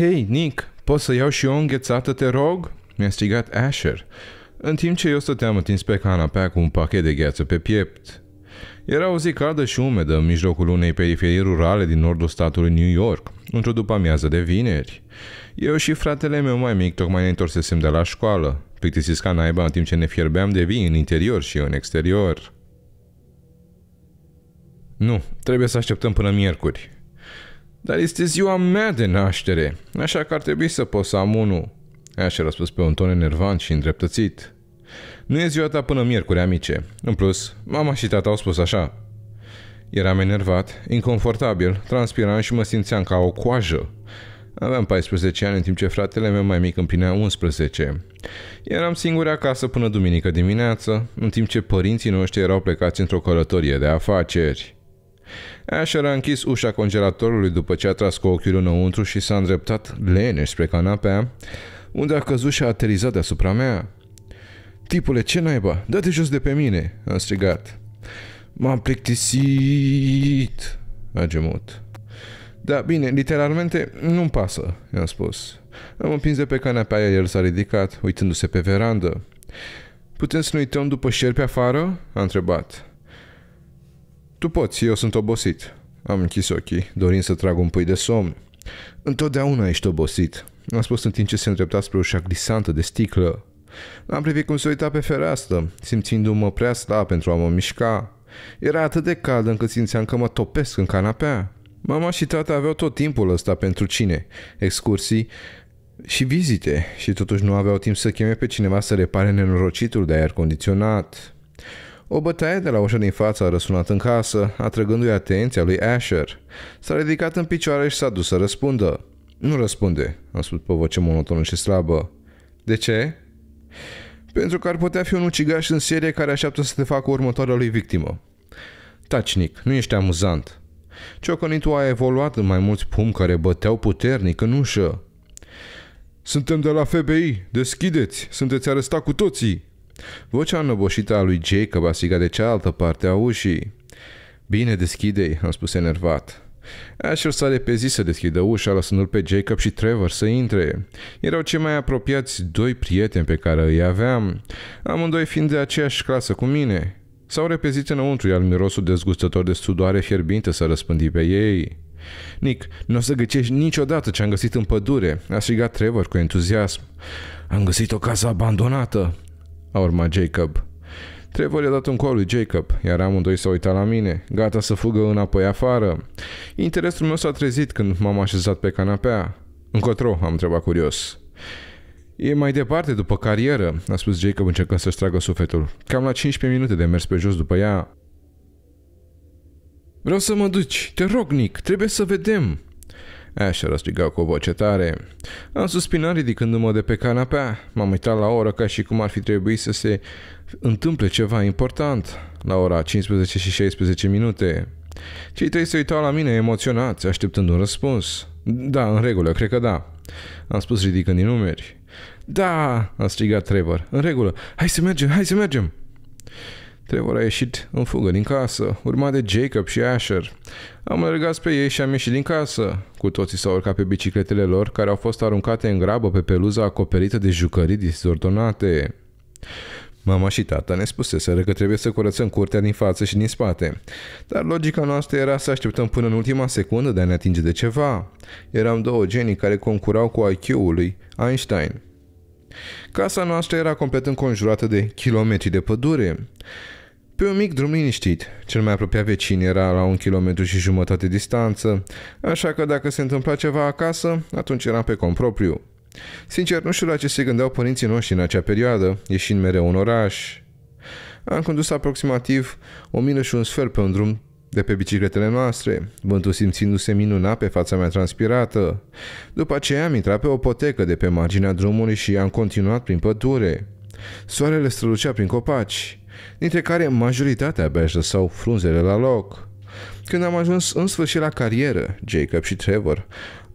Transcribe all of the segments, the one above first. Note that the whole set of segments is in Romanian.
Hei, Nick, pot să iau și eu o înghețată, te rog?" mi-a strigat Asher, în timp ce eu stăteam întins pe canapea cu un pachet de gheață pe piept. Era o zi caldă și umedă în mijlocul unei periferii rurale din nordul statului New York, într-o după-amiază de vineri. Eu și fratele meu mai mic tocmai ne întorsesem de la școală, plictisit ca naiba în timp ce ne fierbeam de vin în interior și în exterior. Nu, trebuie să așteptăm până miercuri, dar este ziua mea de naștere, așa că ar trebui să pot să am unul. Așa răspuns pe un ton enervant și îndreptățit. Nu e ziua ta până miercuri, amice. În plus, mama și tata au spus așa. Eram enervat, inconfortabil, transpiram și mă simțeam ca o coajă. Aveam 14 ani în timp ce fratele meu mai mic împlinea 11. Eram singuri acasă până duminică dimineață, în timp ce părinții noștri erau plecați într-o călătorie de afaceri. Asher a închis ușa congelatorului după ce a tras cu ochiul înăuntru și s-a îndreptat leneș spre canapea, unde a căzut și a aterizat deasupra mea. Tipule, ce naiba? Dă-te jos de pe mine!" a strigat. M-am plictisit!" a gemut. Da, bine, literalmente nu-mi pasă," i-am spus. Am împins de pe canapea, iar el s-a ridicat, uitându-se pe verandă. Putem să nu uităm după șerpi afară?" a întrebat. Tu poți, eu sunt obosit. Am închis ochii, dorind să trag un pui de somn. Întotdeauna ești obosit, am spus în timp ce se îndrepta spre ușa glisantă de sticlă. Am privit cum se uita pe fereastră, simțindu-mă prea slab pentru a mă mișca. Era atât de cald încât simțeam că mă topesc în canapea. Mama și tata aveau tot timpul ăsta pentru cine? Excursii și vizite și totuși nu aveau timp să cheme pe cineva să repare nenorocitul de aer condiționat. O bătaie de la ușa din față a răsunat în casă, atrăgându-i atenția lui Asher. S-a ridicat în picioare și s-a dus să răspundă. Nu răspunde, a spus pe voce monotonă și slabă. De ce? Pentru că ar putea fi un ucigaș în serie care așteaptă să te facă următoarea lui victimă. Tacnic, nu ești amuzant. Ciocănitul a evoluat în mai mulți pumni care băteau puternic în ușă. Suntem de la FBI, deschideți, sunteți arestat cu toții, Vocea înnăboșită a lui Jacob a strigat de cealaltă parte a ușii. Bine, deschide-i, am spus enervat. Asher s-a repezit să deschidă ușa, lăsându-l pe Jacob și Trevor să intre. Erau cei mai apropiați doi prieteni pe care îi aveam, amândoi fiind de aceeași clasă cu mine. S-au repezit înăuntru, iar mirosul dezgustător de sudoare fierbinte să răspândi pe ei. Nick, nu o să găcești niciodată ce am găsit în pădure, a strigat Trevor cu entuziasm. Am găsit o casă abandonată a urmat Jacob. Trevor i-a dat un call lui Jacob, iar amândoi s-au uitat la mine, gata să fugă înapoi afară. Interesul meu s-a trezit când m-am așezat pe canapea. Încotro, am întrebat curios. E mai departe, după carieră, a spus Jacob încercând să-și tragă sufletul. Cam la 15 minute de mers pe jos după ea. Vreau să mă duci, te rog, Nick, trebuie să vedem, Așa răstiga cu o voce tare. Am suspinat ridicându-mă de pe canapea. M-am uitat la oră ca și cum ar fi trebuit să se întâmple ceva important. La ora 15 și 16 minute. Cei trei se uitau la mine emoționați, așteptând un răspuns. Da, în regulă, cred că da. Am spus ridicând din numeri. Da, a strigat Trevor. În regulă, hai să mergem, hai să mergem. Trevor a ieșit în fugă din casă, urmat de Jacob și Asher. Am alergat spre ei și am ieșit din casă. Cu toții s-au urcat pe bicicletele lor, care au fost aruncate în grabă pe peluza acoperită de jucării disordonate. Mama și tata ne spuseseră că trebuie să curățăm curtea din față și din spate, dar logica noastră era să așteptăm până în ultima secundă de a ne atinge de ceva. Eram două genii care concurau cu IQ-ul lui Einstein. Casa noastră era complet înconjurată de kilometri de pădure. Pe un mic drum liniștit, cel mai apropiat vecin era la un kilometru și jumătate distanță, așa că dacă se întâmpla ceva acasă, atunci eram pe propriu. Sincer, nu știu la ce se gândeau părinții noștri în acea perioadă, ieșind mereu în oraș. Am condus aproximativ o milă și un sfert pe un drum de pe bicicletele noastre, vântul simțindu-se minunat pe fața mea transpirată. După aceea am intrat pe o potecă de pe marginea drumului și am continuat prin pădure. Soarele strălucea prin copaci dintre care majoritatea abia își lăsau frunzele la loc. Când am ajuns în sfârșit la carieră, Jacob și Trevor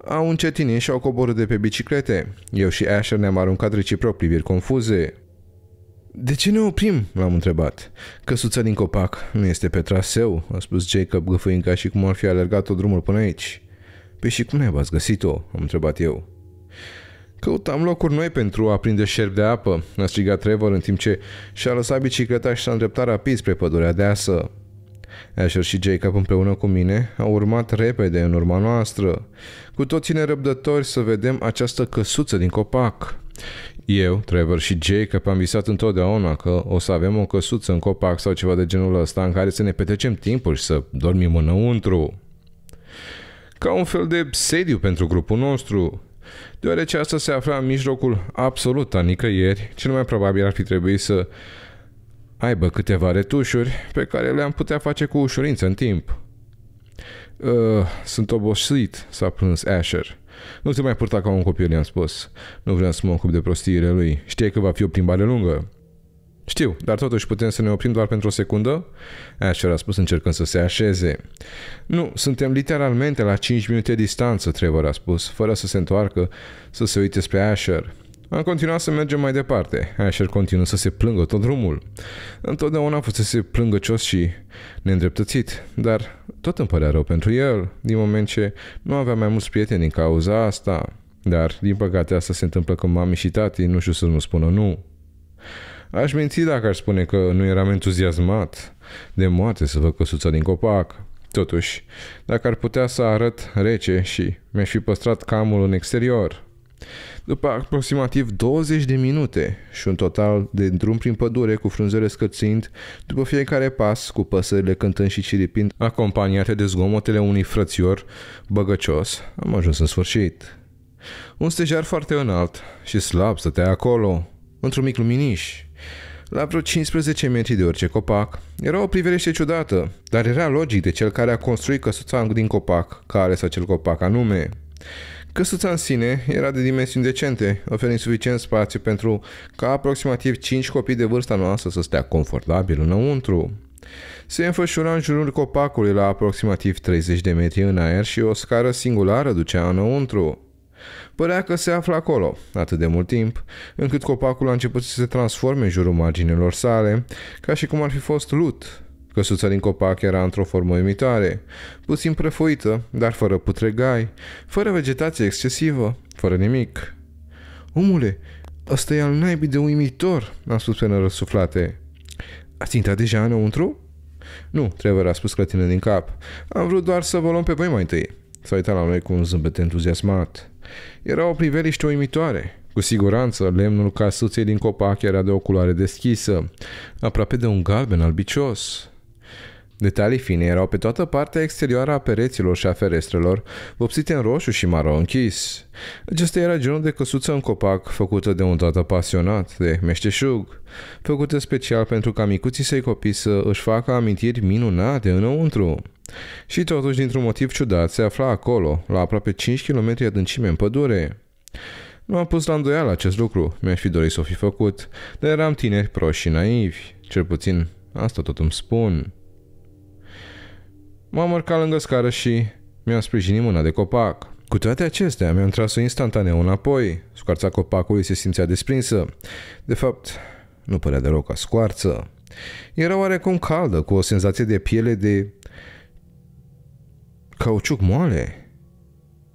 au încetinit și au coborât de pe biciclete. Eu și Asher ne-am aruncat reciproc priviri confuze. De ce ne oprim?" l-am întrebat. Căsuța din copac nu este pe traseu," a spus Jacob gâfâind ca și cum ar fi alergat o drumul până aici. Pe păi și cum ne-ați găsit-o?" am întrebat eu. Căutam locuri noi pentru a prinde șerpi de apă, a strigat Trevor în timp ce și-a lăsat bicicleta și s-a îndreptat rapid spre pădurea deasă. Asher și Jacob împreună cu mine au urmat repede în urma noastră, cu toții nerăbdători să vedem această căsuță din copac. Eu, Trevor și Jacob am visat întotdeauna că o să avem o căsuță în copac sau ceva de genul ăsta în care să ne petrecem timpul și să dormim înăuntru. Ca un fel de sediu pentru grupul nostru, Deoarece asta se afla în mijlocul absolut a nicăieri, cel mai probabil ar fi trebuit să aibă câteva retușuri pe care le-am putea face cu ușurință în timp. Uh, sunt obosit, s-a plâns Asher. Nu se mai purta ca un copil, i-am spus. Nu vreau să mă ocup de prostiile lui. Știe că va fi o plimbare lungă. Știu, dar totuși putem să ne oprim doar pentru o secundă? Asher a spus încercând să se așeze. Nu, suntem literalmente la 5 minute distanță, Trevor a spus, fără să se întoarcă, să se uite spre Asher. Am continuat să mergem mai departe. Asher continuă să se plângă tot drumul. Întotdeauna a fost să se plângă cios și neîndreptățit, dar tot îmi părea rău pentru el, din moment ce nu avea mai mulți prieteni din cauza asta. Dar, din păcate, asta se întâmplă când mami și tati nu știu să nu spună nu. Aș minți dacă aș spune că nu eram entuziasmat de moarte să văd căsuța din copac. Totuși, dacă ar putea să arăt rece și mi-aș fi păstrat camul în exterior. După aproximativ 20 de minute și un total de drum prin pădure cu frunzele scățind, după fiecare pas cu păsările cântând și ciripind, acompaniate de zgomotele unui frățior băgăcios, am ajuns în sfârșit. Un stejar foarte înalt și slab stătea acolo, într-un mic luminiș. La vreo 15 metri de orice copac, era o priveliște ciudată, dar era logic de cel care a construit căsuța din copac, care sau cel copac anume. Căsuța în sine era de dimensiuni decente, oferind suficient spațiu pentru ca aproximativ 5 copii de vârsta noastră să stea confortabil înăuntru. Se înfășura în jurul copacului la aproximativ 30 de metri în aer și o scară singulară ducea înăuntru. Părea că se află acolo atât de mult timp, încât copacul a început să se transforme în jurul marginilor sale, ca și cum ar fi fost lut. Căsuța din copac era într-o formă imitoare, puțin prefoită, dar fără putregai, fără vegetație excesivă, fără nimic. Omule, ăsta e al naibii de uimitor, am spus pe nerăsuflate. Ați intrat deja înăuntru? Nu, Trevor a spus clătină din cap. Am vrut doar să vă luăm pe voi mai întâi. S-a uitat la noi cu un zâmbet entuziasmat. Era o priveliște uimitoare. Cu siguranță, lemnul casuței din copac era de o culoare deschisă, aproape de un galben albicios. Detalii fine erau pe toată partea exterioară a pereților și a ferestrelor, vopsite în roșu și maro închis. Acesta era genul de căsuță în copac, făcută de un tată pasionat, de meșteșug, făcută special pentru ca micuții săi copii să își facă amintiri minunate înăuntru. Și totuși, dintr-un motiv ciudat, se afla acolo, la aproape 5 km adâncime în pădure. Nu am pus la îndoială acest lucru, mi-aș fi dorit să o fi făcut, dar eram tineri proști și naivi, cel puțin asta tot îmi spun. M-am urcat lângă scară și mi-am sprijinit mâna de copac. Cu toate acestea, mi-am tras-o instantaneu înapoi. Scoarța copacului se simțea desprinsă. De fapt, nu părea deloc ca scoarță. Era oarecum caldă, cu o senzație de piele de Cauciuc moale?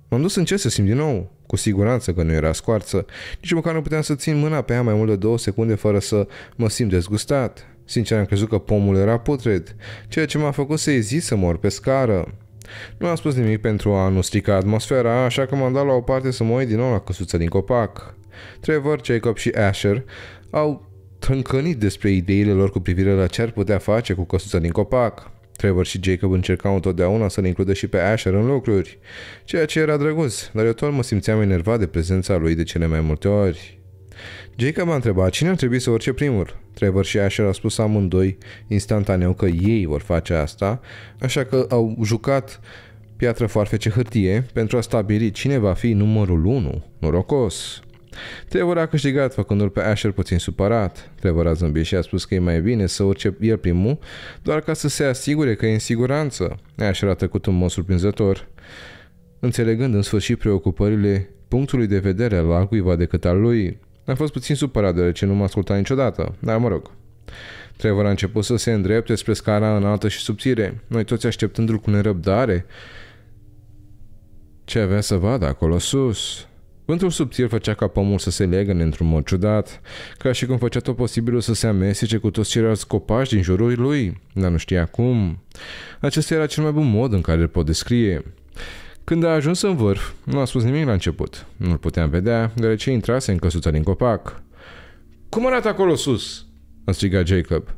M-am dus încet să simt din nou. Cu siguranță că nu era scoarță. Nici măcar nu puteam să țin mâna pe ea mai mult de două secunde fără să mă simt dezgustat. Sincer am crezut că pomul era putred, ceea ce m-a făcut să ezit să mor pe scară. Nu am spus nimic pentru a nu strica atmosfera, așa că m-am dat la o parte să mă uit din nou la căsuța din copac. Trevor, Jacob și Asher au trâncănit despre ideile lor cu privire la ce ar putea face cu căsuța din copac. Trevor și Jacob încercau întotdeauna să-l includă și pe Asher în lucruri, ceea ce era drăguț, dar eu tot mă simțeam enervat de prezența lui de cele mai multe ori. Jacob a întrebat cine ar trebui să urce primul. Trevor și Asher au spus amândoi instantaneu că ei vor face asta, așa că au jucat piatră foarfece hârtie pentru a stabili cine va fi numărul 1 norocos. Trevor a câștigat, făcându-l pe Asher puțin supărat. Trevor a zâmbit și a spus că e mai bine să urce el primul, doar ca să se asigure că e în siguranță. Asher a trecut un mod surprinzător. Înțelegând în sfârșit preocupările punctului de vedere al cuiva decât al lui, N-a fost puțin supărat deoarece nu m-a ascultat niciodată, dar mă rog. Trevor a început să se îndrepte spre scara înaltă și subțire, noi toți așteptându-l cu nerăbdare. Ce avea să vadă acolo sus? Vântul subțir făcea ca pomul să se legă într-un mod ciudat, ca și cum făcea tot posibilul să se amestece cu toți ceilalți copaci din jurul lui, dar nu știa cum. Acesta era cel mai bun mod în care îl pot descrie. Când a ajuns în vârf, nu a spus nimic la început. Nu-l puteam vedea, deoarece intrase în căsuța din copac. Cum arată acolo sus?" a strigat Jacob.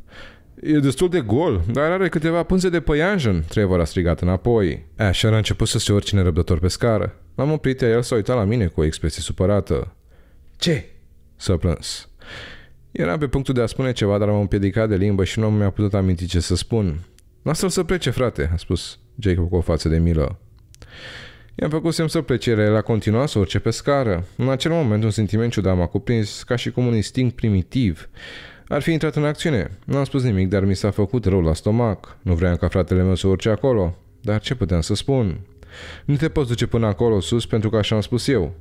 E destul de gol, dar are câteva pânze de păianjen, Trevor a strigat înapoi. Asher a început să se urce nerăbdător pe scară. L-am oprit, iar el s-a uitat la mine cu o expresie supărată. Ce? S-a plâns. Eram pe punctul de a spune ceva, dar m-am împiedicat de limbă și nu mi-a putut aminti ce să spun. Lasă-l să plece, frate, a spus Jacob cu o față de milă. I-am făcut semn să plece, el a continuat să urce pe scară. În acel moment, un sentiment ciudat m-a cuprins, ca și cum un instinct primitiv. Ar fi intrat în acțiune. N-am spus nimic, dar mi s-a făcut rău la stomac. Nu vreau ca fratele meu să urce acolo. Dar ce puteam să spun? Nu te poți duce până acolo sus pentru că așa am spus eu.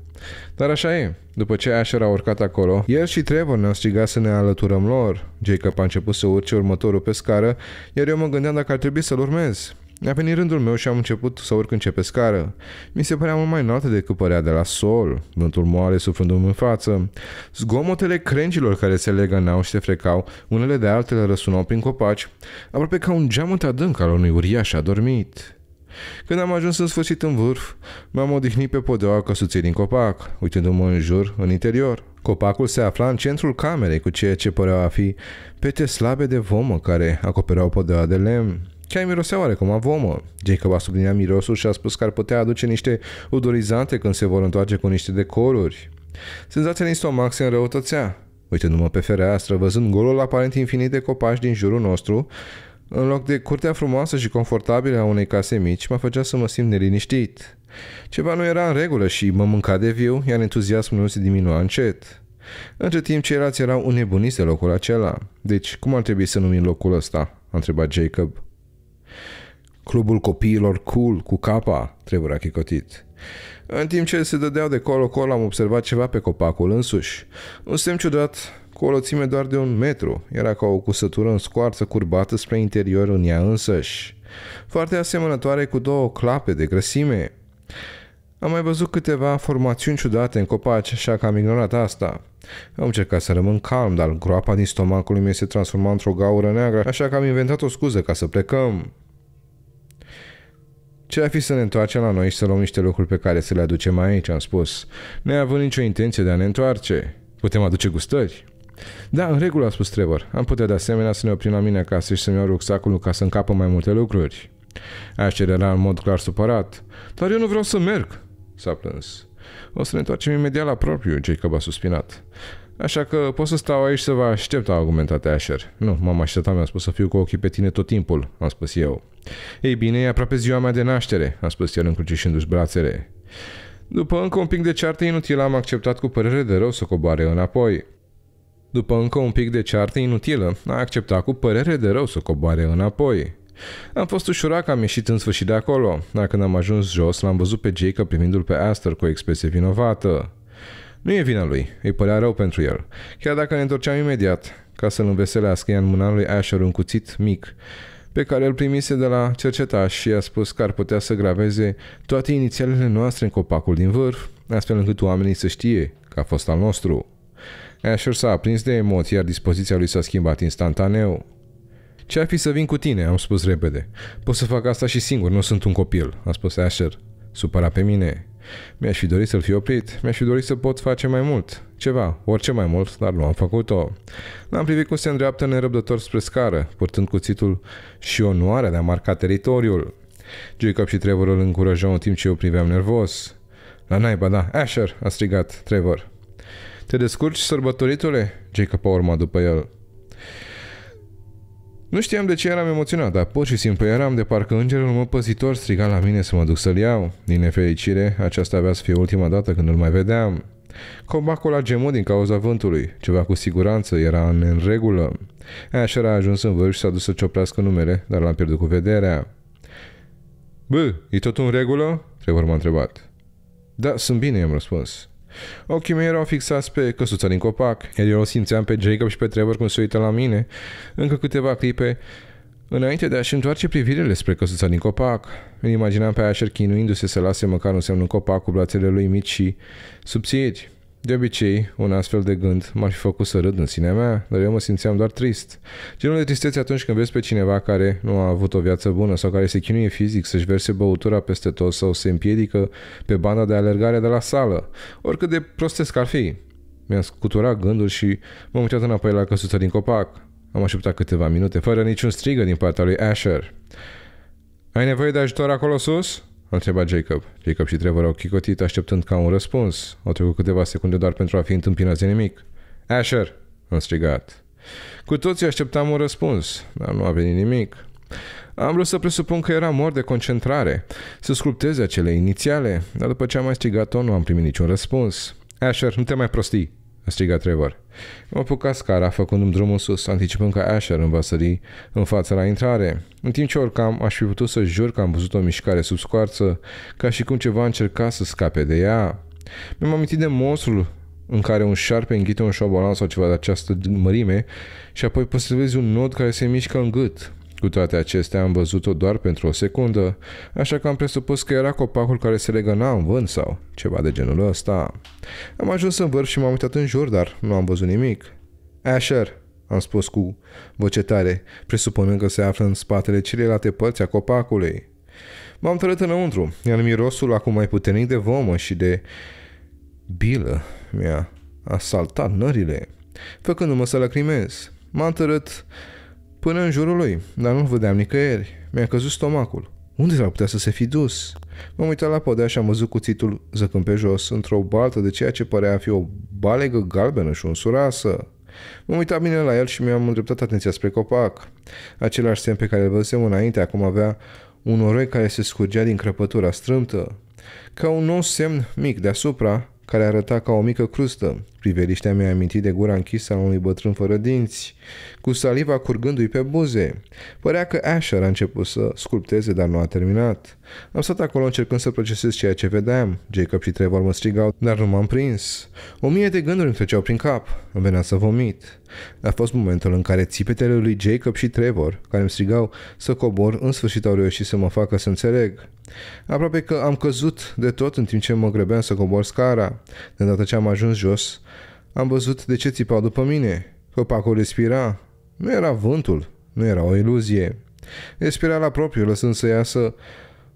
Dar așa e. După ce Asher a urcat acolo, el și Trevor ne-au strigat să ne alăturăm lor. Jacob a început să urce următorul pe scară, iar eu mă gândeam dacă ar trebui să-l urmez. A venit rândul meu și am început să urc încep pe scară. Mi se părea mult mai înaltă decât părea de la sol, vântul moale suflându-mi în față. Zgomotele crengilor care se legănau și se frecau, unele de altele răsunau prin copaci, aproape ca un geam adânc al unui uriaș adormit. Când am ajuns în sfârșit în vârf, m-am odihnit pe podeaua căsuței din copac, uitându-mă în jur, în interior. Copacul se afla în centrul camerei cu ceea ce păreau a fi pete slabe de vomă care acopereau podeaua de lemn. Chiar mirosea oarecum a Jacob a subliniat mirosul și a spus că ar putea aduce niște odorizante când se vor întoarce cu niște decoruri. Senzația din stomac se înrăutățea. Uitându-mă pe fereastră, văzând golul aparent infinit de copaci din jurul nostru, în loc de curtea frumoasă și confortabilă a unei case mici, mă făcea să mă simt neliniștit. Ceva nu era în regulă și mă mânca de viu, iar entuziasmul nu se diminua încet. Între timp, ceilalți erau unebuniți de locul acela. Deci, cum ar trebui să numim locul ăsta? a întrebat Jacob. Clubul copiilor cool cu capa trebuie achicotit. În timp ce se dădeau de colo-colo am observat ceva pe copacul însuși. Un semn ciudat cu o lățime doar de un metru. Era ca o cusătură în scoarță curbată spre interior în ea însăși. Foarte asemănătoare cu două clape de grăsime. Am mai văzut câteva formațiuni ciudate în copaci, așa că am ignorat asta. Am încercat să rămân calm, dar groapa din stomacul meu se transforma într-o gaură neagră, așa că am inventat o scuză ca să plecăm. Ce ar fi să ne întoarcem la noi și să luăm niște lucruri pe care să le aducem aici, am spus, neavând nicio intenție de a ne întoarce. Putem aduce gustări? Da, în regulă, a spus Trevor. Am putea de asemenea să ne oprim la mine acasă și să-mi iau rucsacul ca să încapă mai multe lucruri. Asher era în mod clar supărat. Dar eu nu vreau să merg, s-a plâns. O să ne întoarcem imediat la propriu, Jacob a suspinat. Așa că pot să stau aici să vă aștept, a argumentat Asher. Nu, m-am așteptat, mi-a spus să fiu cu ochii pe tine tot timpul, am spus eu. Ei bine, e aproape ziua mea de naștere, a spus el încrucișându-și brațele. După încă un pic de ceartă inutilă, am acceptat cu părere de rău să coboare înapoi. După încă un pic de ceartă inutilă, a acceptat cu părere de rău să coboare înapoi. Am fost ușurat că am ieșit în sfârșit de acolo, dar când am ajuns jos, l-am văzut pe Jacob primindu-l pe Aster cu o expresie vinovată. Nu e vina lui, îi părea rău pentru el, chiar dacă ne întorceam imediat. Ca să-l înveselească, ea în mâna lui Asher un cuțit mic, pe care îl primise de la cercetaș și a spus că ar putea să graveze toate inițialele noastre în copacul din vârf, astfel încât oamenii să știe că a fost al nostru. Asher s-a aprins de emoții, iar dispoziția lui s-a schimbat instantaneu. Ce-ar fi să vin cu tine?" am spus repede. Pot să fac asta și singur, nu sunt un copil," a spus Asher. Supărat pe mine. Mi-aș fi dorit să-l fi oprit, mi-aș fi dorit să pot face mai mult, ceva, orice mai mult, dar nu am făcut-o. L-am privit cum se îndreaptă nerăbdător spre scară, purtând cuțitul și onoarea de a marca teritoriul. Jacob și Trevor îl încurajau în timp ce eu priveam nervos. La naiba, da, Asher, a strigat Trevor. Te descurci, sărbătoritule? Jacob a urmat după el. Nu știam de ce eram emoționat, dar pur și simplu eram de parcă îngerul meu păzitor striga la mine să mă duc să-l iau. Din nefericire, aceasta avea să fie ultima dată când îl mai vedeam. Combacul a gemut din cauza vântului. Ceva cu siguranță era în regulă. Așa a ajuns în vârf și s-a dus să cioplească numele, dar l-am pierdut cu vederea. Bă, e tot în regulă?" Trevor m-a întrebat. Da, sunt bine," am răspuns. Ochii mei erau fixați pe căsuța din copac, iar eu o simțeam pe Jacob și pe Trevor cum se uită la mine. Încă câteva clipe, înainte de a-și întoarce privirile spre căsuța din copac, Îmi imaginam pe Asher chinuindu-se să lase măcar un semn în copac cu brațele lui mici și subțiri. De obicei, un astfel de gând m-ar fi făcut să râd în sinea mea, dar eu mă simțeam doar trist. Genul de tristețe atunci când vezi pe cineva care nu a avut o viață bună sau care se chinuie fizic să-și verse băutura peste tot sau se împiedică pe banda de alergare de la sală, oricât de prostesc ar fi. Mi-am scuturat gândul și m-am uitat înapoi la căsuța din copac. Am așteptat câteva minute, fără niciun strigă din partea lui Asher. Ai nevoie de ajutor acolo sus?" Îl întreba Jacob. Jacob și Trevor au chicotit așteptând ca un răspuns. Au trecut câteva secunde doar pentru a fi întâmpinați nimic. Asher! Am strigat. Cu toții așteptam un răspuns, dar nu a venit nimic. Am vrut să presupun că era mor de concentrare, să sculpteze acele inițiale, dar după ce am mai strigat-o nu am primit niciun răspuns. Asher, nu te mai prosti, a strigat Trevor. Am apucat scara, făcându-mi drumul sus, anticipând că Asher îmi va sări în fața la intrare. În timp ce orcam, aș fi putut să jur că am văzut o mișcare sub scoarță, ca și cum ceva încerca să scape de ea. Mi-am amintit de monstrul în care un șarpe înghite un șobolan sau ceva de această mărime și apoi păstrevezi un nod care se mișcă în gât. Cu toate acestea am văzut-o doar pentru o secundă, așa că am presupus că era copacul care se legăna în vânt sau ceva de genul ăsta. Am ajuns în vârf și m-am uitat în jur, dar nu am văzut nimic. Asher, am spus cu voce tare, presupunând că se află în spatele celelalte părți a copacului. M-am tărât înăuntru, iar mirosul acum mai puternic de vomă și de bilă mi-a asaltat nările, făcându-mă să lacrimez. M-am tărât până în jurul lui, dar nu-l vedeam nicăieri. Mi-a căzut stomacul. Unde s ar putea să se fi dus? M-am uitat la podea și am văzut cuțitul zăcând pe jos, într-o baltă de ceea ce părea a fi o balegă galbenă și unsurasă. M-am uitat bine la el și mi-am îndreptat atenția spre copac. Același semn pe care îl văzusem înainte, acum avea un oroi care se scurgea din crăpătura strâmtă. Ca un nou semn mic deasupra, care arăta ca o mică crustă. Priveliștea mi-a amintit de gura închisă a unui bătrân fără dinți, cu saliva curgându-i pe buze. Părea că Asher a început să sculpteze, dar nu a terminat. Am stat acolo încercând să procesez ceea ce vedeam. Jacob și Trevor mă strigau, dar nu m-am prins. O mie de gânduri îmi treceau prin cap. Îmi venea să vomit. A fost momentul în care țipetele lui Jacob și Trevor, care îmi strigau să cobor, în sfârșit au reușit să mă facă să înțeleg. Aproape că am căzut de tot în timp ce mă grăbeam să cobor scara. De data ce am ajuns jos, am văzut de ce țipau după mine. Copacul respira. Nu era vântul, nu era o iluzie. Respira la propriu, lăsând să iasă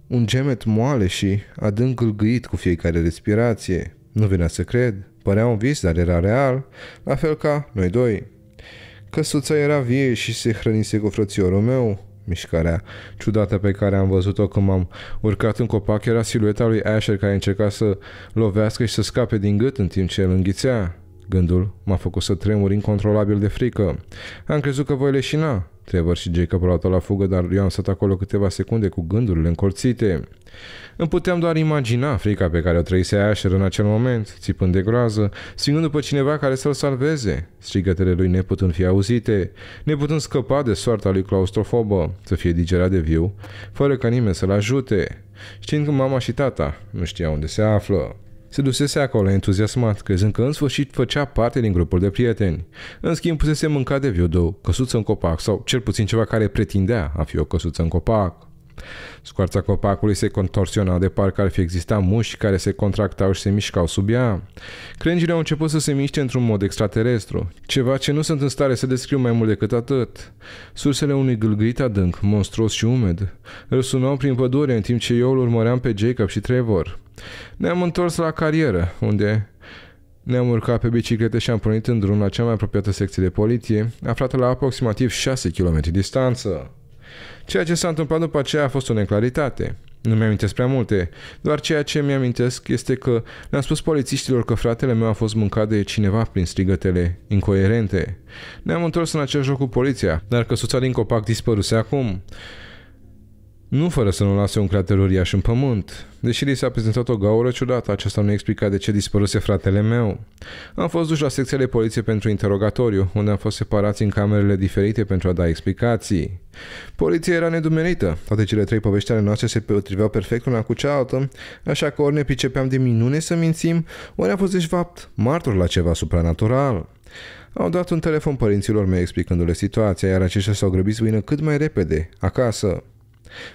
un gemet moale și adânc gâlgâit cu fiecare respirație. Nu venea să cred. Părea un vis, dar era real, la fel ca noi doi. Căsuța era vie și se hrănise cu frățiorul meu mișcarea ciudată pe care am văzut-o când m-am urcat în copac era silueta lui Asher care încerca să lovească și să scape din gât în timp ce el înghițea. Gândul m-a făcut să tremur incontrolabil de frică. Am crezut că voi leșina, Trevor și Jacob au luat la fugă, dar eu am stat acolo câteva secunde cu gândurile încolțite. Îmi puteam doar imagina frica pe care o trăise Asher în acel moment, țipând de groază, strigând după cineva care să-l salveze, strigătele lui neputând fi auzite, neputând scăpa de soarta lui claustrofobă, să fie digerat de viu, fără ca nimeni să-l ajute, știind că mama și tata nu știa unde se află. Se dusese acolo entuziasmat, crezând că în sfârșit făcea parte din grupul de prieteni. În schimb, pusese mânca de două, căsuță în copac sau cel puțin ceva care pretindea a fi o căsuță în copac. Scoarța copacului se contorsiona de parcă ar fi existat mușchi care se contractau și se mișcau sub ea. Crengile au început să se miște într-un mod extraterestru, ceva ce nu sunt în stare să descriu mai mult decât atât. Sursele unui gâlgâit adânc, monstruos și umed, răsunau prin pădure în timp ce eu îl urmăream pe Jacob și Trevor. Ne-am întors la carieră, unde ne-am urcat pe biciclete și am pornit în drum la cea mai apropiată secție de poliție, aflată la aproximativ 6 km distanță. Ceea ce s-a întâmplat după aceea a fost o neclaritate. Nu mi-amintesc prea multe, doar ceea ce mi-amintesc este că le-am spus polițiștilor că fratele meu a fost mâncat de cineva prin strigătele incoerente. Ne-am întors în același loc cu poliția, dar căsuța din copac dispăruse acum. Nu fără să nu lase un crater uriaș în pământ. Deși li s-a prezentat o gaură ciudată, aceasta nu explica de ce dispăruse fratele meu. Am fost duși la secțiile poliției pentru interogatoriu, unde am fost separați în camerele diferite pentru a da explicații. Poliția era nedumerită. Toate cele trei povești ale noastre se potriveau perfect una cu cealaltă, așa că ori ne pricepeam de minune să mințim, ori am fost de deci, fapt martor la ceva supranatural. Au dat un telefon părinților mei explicându-le situația, iar aceștia s-au grăbit să vină cât mai repede, acasă.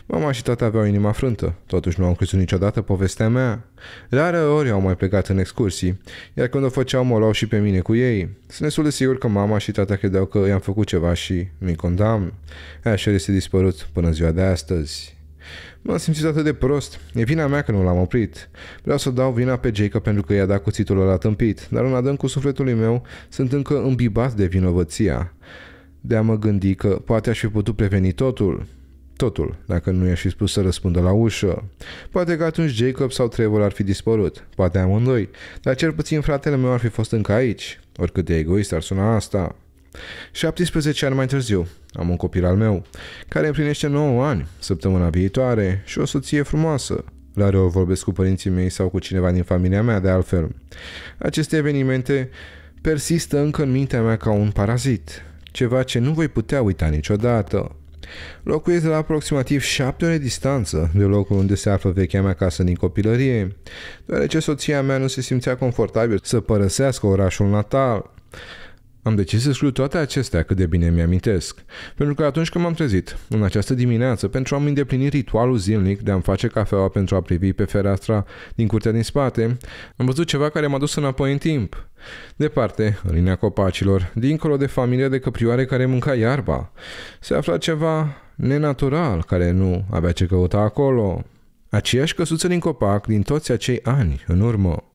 Mama și tata aveau inima frântă, totuși nu am crezut niciodată povestea mea. Rare ori au mai plecat în excursii, iar când o făceau mă luau și pe mine cu ei. Sunt destul de sigur că mama și tata credeau că i-am făcut ceva și mi condamn. Așa este dispărut până ziua de astăzi. M-am simțit atât de prost. E vina mea că nu l-am oprit. Vreau să dau vina pe Jacob pentru că i-a dat cuțitul ăla tâmpit, dar în adâncul sufletului meu sunt încă îmbibat de vinovăția. De a mă gândi că poate aș fi putut preveni totul totul, dacă nu i aș și spus să răspundă la ușă. Poate că atunci Jacob sau Trevor ar fi dispărut, poate amândoi, dar cel puțin fratele meu ar fi fost încă aici, oricât de egoist ar suna asta. 17 ani mai târziu, am un copil al meu, care împlinește 9 ani săptămâna viitoare și o soție frumoasă. La o vorbesc cu părinții mei sau cu cineva din familia mea, de altfel. Aceste evenimente persistă încă în mintea mea ca un parazit, ceva ce nu voi putea uita niciodată. Locuiesc la aproximativ șapte ore distanță de locul unde se află vechea mea casă din copilărie, deoarece soția mea nu se simțea confortabil să părăsească orașul natal. Am decis să scriu toate acestea cât de bine mi-amintesc, pentru că atunci când m-am trezit, în această dimineață, pentru a-mi îndeplini ritualul zilnic de a-mi face cafeaua pentru a privi pe fereastra din curtea din spate, am văzut ceva care m-a dus înapoi în timp. Departe, în linia copacilor, dincolo de familia de căprioare care mânca iarba, se afla ceva nenatural care nu avea ce căuta acolo. Aceeași căsuță din copac din toți acei ani în urmă.